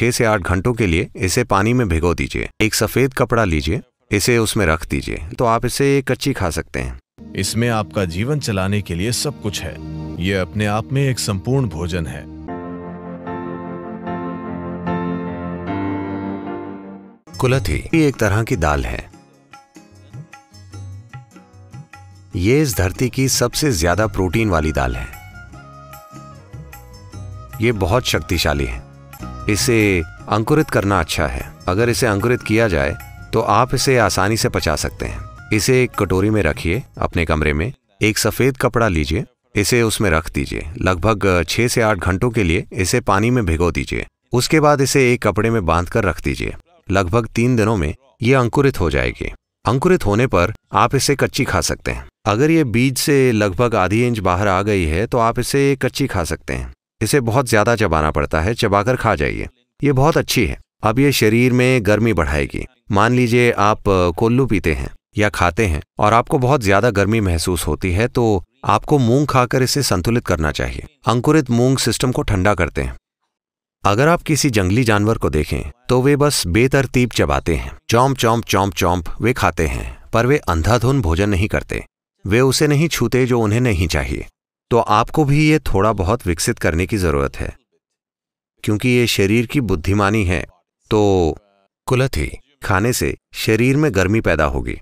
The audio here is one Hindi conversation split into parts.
छः से आठ घंटों के लिए इसे पानी में भिगो दीजिए एक सफ़ेद कपड़ा लीजिए इसे उसमें रख दीजिए तो आप इसे कच्ची खा सकते हैं इसमें आपका जीवन चलाने के लिए सब कुछ है ये अपने आप में एक संपूर्ण भोजन है कुलथी एक तरह की दाल है ये इस धरती की सबसे ज्यादा प्रोटीन वाली दाल है ये बहुत शक्तिशाली है इसे अंकुरित करना अच्छा है अगर इसे अंकुरित किया जाए तो आप इसे आसानी से पचा सकते हैं इसे एक कटोरी में रखिए अपने कमरे में एक सफ़ेद कपड़ा लीजिए इसे उसमें रख दीजिए लगभग छह से आठ घंटों के लिए इसे पानी में भिगो दीजिए उसके बाद इसे एक कपड़े में बांध कर रख दीजिए लगभग तीन दिनों में ये अंकुरित हो जाएगी अंकुरित होने पर आप इसे कच्ची खा सकते हैं अगर ये बीज से लगभग आधी इंच बाहर आ गई है तो आप इसे कच्ची खा सकते हैं इसे बहुत ज़्यादा चबाना पड़ता है चबाकर खा जाइए ये बहुत अच्छी है अब ये शरीर में गर्मी बढ़ाएगी मान लीजिए आप कोल्लू पीते हैं या खाते हैं और आपको बहुत ज़्यादा गर्मी महसूस होती है तो आपको मूंग खाकर इसे संतुलित करना चाहिए अंकुरित मूंग सिस्टम को ठंडा करते हैं अगर आप किसी जंगली जानवर को देखें तो वे बस बेतरतीब चबाते हैं चौंप चौंप चौंप चौंप वे खाते हैं पर वे अंधाधुन भोजन नहीं करते वे उसे नहीं छूते जो उन्हें नहीं चाहिए तो आपको भी ये थोड़ा बहुत विकसित करने की ज़रूरत है क्योंकि ये शरीर की बुद्धिमानी है तो कुलथी खाने से शरीर में गर्मी पैदा होगी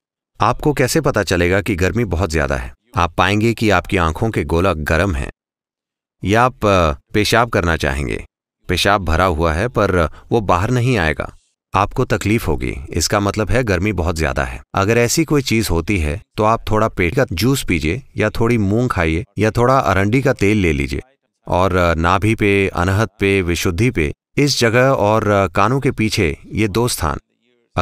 आपको कैसे पता चलेगा कि गर्मी बहुत ज़्यादा है आप पाएंगे कि आपकी आंखों के गोला गर्म हैं या आप पेशाब करना चाहेंगे पेशाब भरा हुआ है पर वो बाहर नहीं आएगा आपको तकलीफ होगी इसका मतलब है गर्मी बहुत ज्यादा है अगर ऐसी कोई चीज होती है तो आप थोड़ा पेट का जूस पीजिए या थोड़ी मूंग खाइए या थोड़ा अरंडी का तेल ले लीजिए और नाभि पे अनहत पे विशुद्धि पे इस जगह और कानों के पीछे ये दो स्थान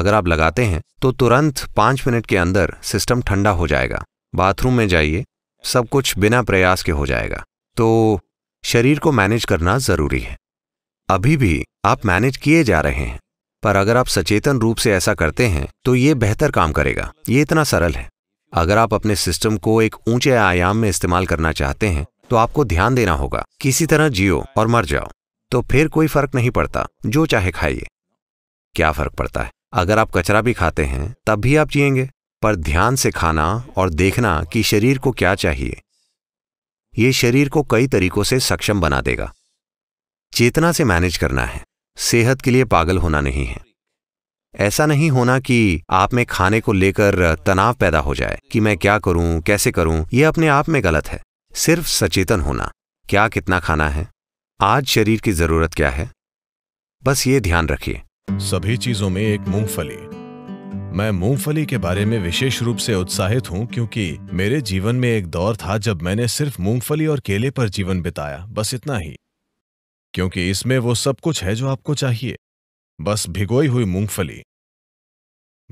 अगर आप लगाते हैं तो तुरंत पांच मिनट के अंदर सिस्टम ठंडा हो जाएगा बाथरूम में जाइए सब कुछ बिना प्रयास के हो जाएगा तो शरीर को मैनेज करना ज़रूरी है अभी भी आप मैनेज किए जा रहे हैं पर अगर आप सचेतन रूप से ऐसा करते हैं तो ये बेहतर काम करेगा ये इतना सरल है अगर आप अपने सिस्टम को एक ऊंचे आयाम में इस्तेमाल करना चाहते हैं तो आपको ध्यान देना होगा किसी तरह जियो और मर जाओ तो फिर कोई फर्क नहीं पड़ता जो चाहे खाइए क्या फर्क पड़ता है अगर आप कचरा भी खाते हैं तब भी आप जियेंगे पर ध्यान से खाना और देखना कि शरीर को क्या चाहिए ये शरीर को कई तरीकों से सक्षम बना देगा चेतना से मैनेज करना है सेहत के लिए पागल होना नहीं है ऐसा नहीं होना कि आप में खाने को लेकर तनाव पैदा हो जाए कि मैं क्या करूं कैसे करूं यह अपने आप में गलत है सिर्फ सचेतन होना क्या कितना खाना है आज शरीर की जरूरत क्या है बस ये ध्यान रखिए सभी चीजों में एक मूंगफली मैं मूंगफली के बारे में विशेष रूप से उत्साहित हूं क्योंकि मेरे जीवन में एक दौर था जब मैंने सिर्फ मूंगफली और केले पर जीवन बिताया बस इतना ही क्योंकि इसमें वो सब कुछ है जो आपको चाहिए बस भिगोई हुई मूंगफली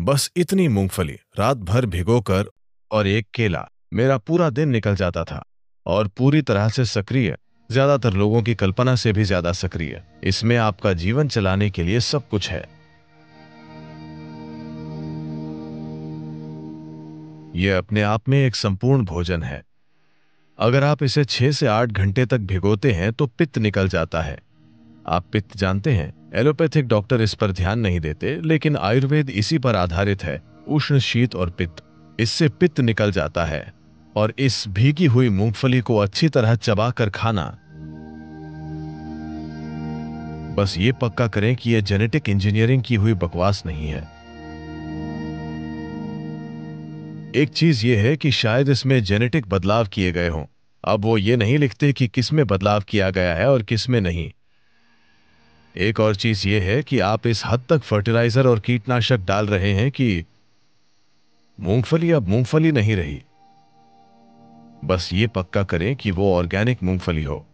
बस इतनी मूंगफली रात भर भिगोकर और एक केला मेरा पूरा दिन निकल जाता था और पूरी तरह से सक्रिय ज्यादातर लोगों की कल्पना से भी ज्यादा सक्रिय इसमें आपका जीवन चलाने के लिए सब कुछ है यह अपने आप में एक संपूर्ण भोजन है अगर आप इसे छह से आठ घंटे तक भिगोते हैं तो पित्त निकल जाता है आप पित्त जानते हैं एलोपैथिक डॉक्टर इस पर ध्यान नहीं देते लेकिन आयुर्वेद इसी पर आधारित है उष्ण शीत और पित्त इससे पित्त निकल जाता है और इस भीगी हुई मूंगफली को अच्छी तरह चबाकर खाना बस ये पक्का करें कि यह जेनेटिक इंजीनियरिंग की हुई बकवास नहीं है एक चीज ये है कि शायद इसमें जेनेटिक बदलाव किए गए हों अब वो ये नहीं लिखते कि किस में बदलाव किया गया है और किस में नहीं एक और चीज ये है कि आप इस हद तक फर्टिलाइजर और कीटनाशक डाल रहे हैं कि मूंगफली अब मूंगफली नहीं रही बस ये पक्का करें कि वो ऑर्गेनिक मूंगफली हो